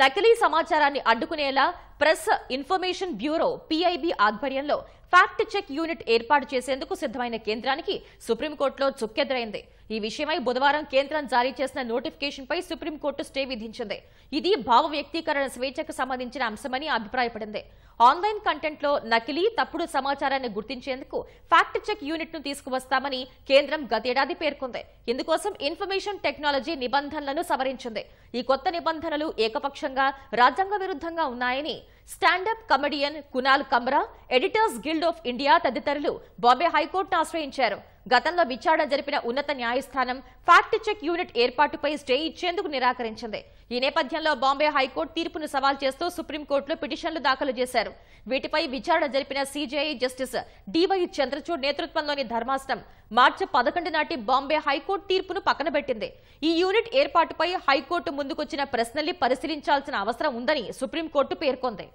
నకిలీ సమాచారాన్ని అడ్డుకునేలా ప్రెస్ ఇన్ఫర్మేషన్ బ్యూరో పీఐబీ ఆధ్వర్యంలో ఫ్యాక్ట్ చెక్ యూనిట్ ఏర్పాటు చేసేందుకు సిద్ధమైన కేంద్రానికి సుప్రీంకోర్టులో చుక్కెదురైంది ఈ విషయమై బుధవారం కేంద్రం జారీ చేసిన నోటిఫికేషన్పై సుప్రీంకోర్టు స్టే విధించింది ఇది భావ వ్యక్తీకరణ స్వేచ్ఛకు సంబంధించిన అంశమని అభిప్రాయపడింది ఆన్లైన్ కంటెంట్లో నకిలీ తప్పుడు సమాచారాన్ని గుర్తించేందుకు ఫ్యాక్ట్ చెక్ యూనిట్ను తీసుకువస్తామని కేంద్రం గతేడాది పేర్కొంది ఇందుకోసం ఇన్ఫర్మేషన్ టెక్నాలజీ నిబంధనలను సవరించింది ఈ కొత్త నిబంధనలు ఏకపక్షంగా రాజ్యాంగ విరుద్ధంగా ఉన్నాయని stand up comedian Kunal Kamra editors guild of India తదితరులు బాంబే హైకోర్టును ఆశ్రయించారు గతంలో విచారణ జరిపిన ఉన్నత న్యాయస్థానం ఫ్యాక్ట్ చెక్ యూనిట్ ఏర్పాటుపై స్టే ఇచ్చేందుకు నిరాకరించింది ఈ నేపథ్యంలో బాంబే హైకోర్టు తీర్పును సవాల్ చేస్తూ సుప్రీంకోర్టులో పిటిషన్లు దాఖలు చేశారు వీటిపై విచారణ జరిపిన సీజేఐ జస్టిస్ డివై చంద్రచూడ్ నేతృత్వంలోని ధర్మాసనం మార్చి పదకొండు నాటి బాంబే హైకోర్టు తీర్పును పక్కనబెట్టింది ఈ యూనిట్ ఏర్పాటుపై హైకోర్టు ముందుకొచ్చిన ప్రశ్నల్ని పరిశీలించాల్సిన అవసరం ఉందని సుప్రీంకోర్టు పేర్కొంది